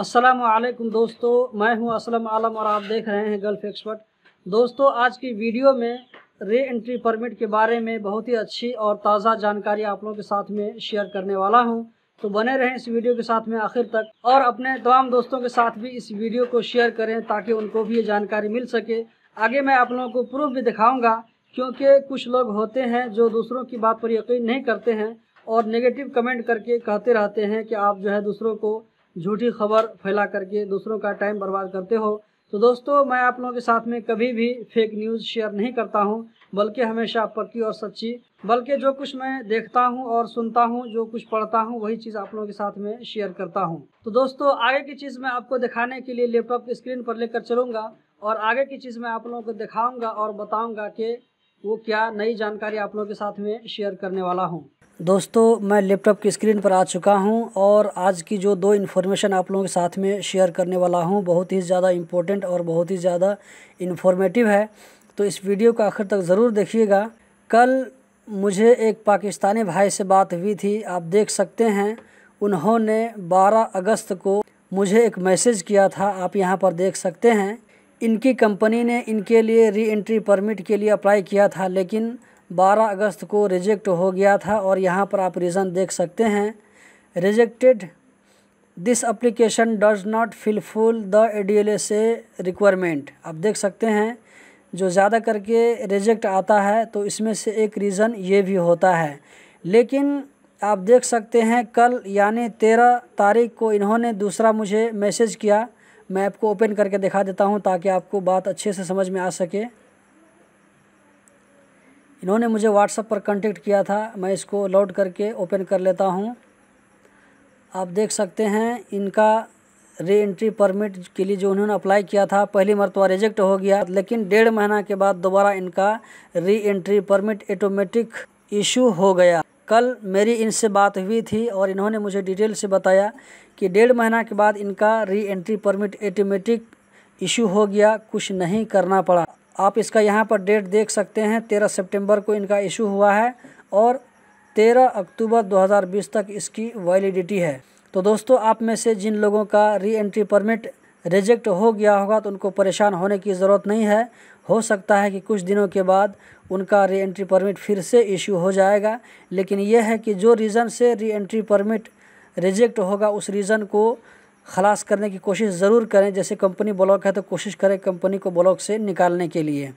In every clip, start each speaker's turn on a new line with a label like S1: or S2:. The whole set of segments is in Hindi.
S1: असलम दोस्तों मैं हूं असलम आलम और आप देख रहे हैं गल्फ एक्सपर्ट दोस्तों आज की वीडियो में रे एंट्री परमिट के बारे में बहुत ही अच्छी और ताज़ा जानकारी आप लोगों के साथ में शेयर करने वाला हूं तो बने रहें इस वीडियो के साथ में आखिर तक और अपने तमाम दोस्तों के साथ भी इस वीडियो को शेयर करें ताकि उनको भी ये जानकारी मिल सके आगे मैं आप लोगों को प्रूफ भी दिखाऊँगा क्योंकि कुछ लोग होते हैं जो दूसरों की बात पर यकीन नहीं करते हैं और नेगेटिव कमेंट करके कहते रहते हैं कि आप जो है दूसरों को झूठी खबर फैला करके दूसरों का टाइम बर्बाद करते हो तो दोस्तों मैं आप लोगों के साथ में कभी भी फेक न्यूज़ शेयर नहीं करता हूँ बल्कि हमेशा पक्की और सच्ची बल्कि जो कुछ मैं देखता हूँ और सुनता हूँ जो कुछ पढ़ता हूँ वही चीज़ आप लोगों के साथ में शेयर करता हूँ तो दोस्तों आगे की चीज़ मैं आपको दिखाने के लिए लैपटॉप की स्क्रीन पर लेकर चलूँगा और आगे की चीज़ मैं आप लोगों को दिखाऊँगा और बताऊँगा कि वो क्या नई जानकारी आप लोगों के साथ में शेयर करने वाला हूँ दोस्तों मैं लैपटॉप की स्क्रीन पर आ चुका हूं और आज की जो दो इन्फॉर्मेशन आप लोगों के साथ में शेयर करने वाला हूं बहुत ही ज़्यादा इम्पोर्टेंट और बहुत ही ज़्यादा इन्फॉर्मेटिव है तो इस वीडियो को आखिर तक ज़रूर देखिएगा कल मुझे एक पाकिस्तानी भाई से बात हुई थी आप देख सकते हैं उन्होंने बारह अगस्त को मुझे एक मैसेज किया था आप यहाँ पर देख सकते हैं इनकी कंपनी ने इनके लिए री एंट्री परमिट के लिए अप्लाई किया था लेकिन 12 अगस्त को रिजेक्ट हो गया था और यहाँ पर आप रीज़न देख सकते हैं rejected this application does not fulfil the a requirement आप देख सकते हैं जो ज़्यादा करके रिजेक्ट आता है तो इसमें से एक रीज़न ये भी होता है लेकिन आप देख सकते हैं कल यानी तेरह तारीख को इन्होंने दूसरा मुझे मैसेज किया मैं आपको ओपन करके दिखा देता हूँ ताकि आपको बात अच्छे से समझ में आ सके इन्होंने मुझे व्हाट्सअप पर कॉन्टेक्ट किया था मैं इसको लोड करके ओपन कर लेता हूँ आप देख सकते हैं इनका री एंट्री परमिट के लिए जो उन्होंने अप्लाई किया था पहली मरतबा रिजेक्ट हो गया लेकिन डेढ़ महीना के बाद दोबारा इनका re entry permit automatic issue हो गया कल मेरी इनसे बात हुई थी और इन्होंने मुझे डिटेल से बताया कि डेढ़ महीना के बाद इनका re entry permit automatic issue हो गया कुछ नहीं करना पड़ा आप इसका यहाँ पर डेट देख सकते हैं तेरह सितंबर को इनका इशू हुआ है और तेरह अक्टूबर 2020 तक इसकी वैलिडिटी है तो दोस्तों आप में से जिन लोगों का री एंट्री परमिट रिजेक्ट हो गया होगा तो उनको परेशान होने की ज़रूरत नहीं है हो सकता है कि कुछ दिनों के बाद उनका री एंट्री परमिट फिर से इशू हो जाएगा लेकिन यह है कि जो रीज़न से री एंट्री परमिट रिजेक्ट होगा उस रीज़न को खलास करने की कोशिश ज़रूर करें जैसे कंपनी ब्लॉक है तो कोशिश करें कंपनी को ब्लॉक से निकालने के लिए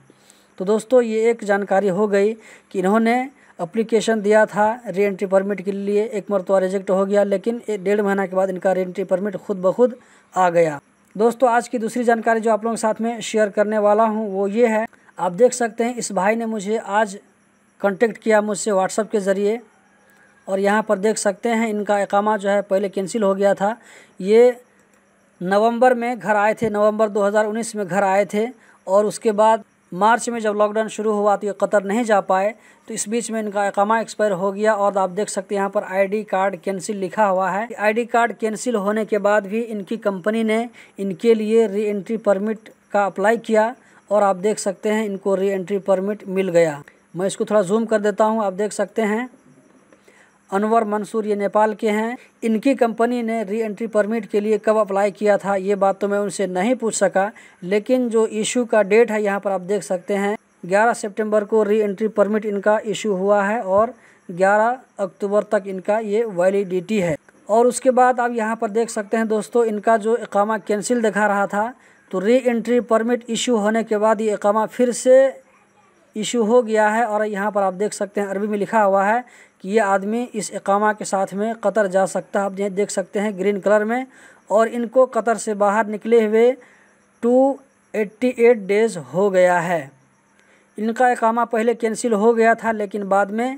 S1: तो दोस्तों ये एक जानकारी हो गई कि इन्होंने अप्लीकेशन दिया था रीएंट्री एंट्री परमिट के लिए एक मरतबा तो रिजेक्ट हो गया लेकिन डेढ़ महीना के बाद इनका री एंट्री परमिट खुद ब खुद आ गया दोस्तों आज की दूसरी जानकारी जो आप लोगों के साथ में शेयर करने वाला हूँ वो ये है आप देख सकते हैं इस भाई ने मुझे आज कॉन्टेक्ट किया मुझसे व्हाट्सअप के ज़रिए और यहाँ पर देख सकते हैं इनका एकामा जो है पहले कैंसिल हो गया था ये नवंबर में घर आए थे नवंबर 2019 में घर आए थे और उसके बाद मार्च में जब लॉकडाउन शुरू हुआ तो ये कतर नहीं जा पाए तो इस बीच में इनका एकामा एक्सपायर हो गया और आप देख सकते हैं यहाँ पर आईडी कार्ड कैंसिल लिखा हुआ है आईडी कार्ड कैंसिल होने के बाद भी इनकी कंपनी ने इनके लिए री एंट्री परमिट का अप्लाई किया और आप देख सकते हैं इनको री एंट्री परमिट मिल गया मैं इसको थोड़ा जूम कर देता हूँ आप देख सकते हैं अनवर मंसूर ये नेपाल के हैं इनकी कंपनी ने री एंट्री परमिट के लिए कब अप्लाई किया था ये बात तो मैं उनसे नहीं पूछ सका लेकिन जो इशू का डेट है यहाँ पर आप देख सकते हैं 11 सितंबर को री एंट्री परमिट इनका इशू हुआ है और 11 अक्टूबर तक इनका ये वैलिडिटी है और उसके बाद आप यहाँ पर देख सकते हैं दोस्तों इनका जो इकामा कैंसिल दिखा रहा था तो री एंट्री परमिट इशू होने के बाद ये इकामा फिर से इशू हो गया है और यहाँ पर आप देख सकते हैं अरबी में लिखा हुआ है कि ये आदमी इस इकामा के साथ में कतर जा सकता है आप देख सकते हैं ग्रीन कलर में और इनको कतर से बाहर निकले हुए टू एट्टी एट डेज़ हो गया है इनका इकामा पहले कैंसिल हो गया था लेकिन बाद में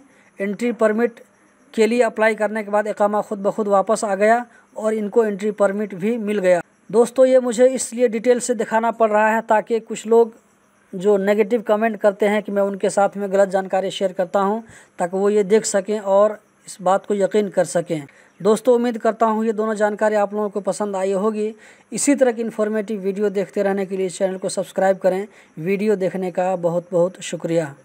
S1: एंट्री परमिट के लिए अप्लाई करने के बाद इकामा खुद ब खुद वापस आ गया और इनको एंट्री परमिट भी मिल गया दोस्तों ये मुझे इसलिए डिटेल से दिखाना पड़ रहा है ताकि कुछ लोग जो नेगेटिव कमेंट करते हैं कि मैं उनके साथ में गलत जानकारी शेयर करता हूं ताकि वो ये देख सकें और इस बात को यकीन कर सकें दोस्तों उम्मीद करता हूं ये दोनों जानकारी आप लोगों को पसंद आई होगी इसी तरह की इन्फॉर्मेटिव वीडियो देखते रहने के लिए चैनल को सब्सक्राइब करें वीडियो देखने का बहुत बहुत शुक्रिया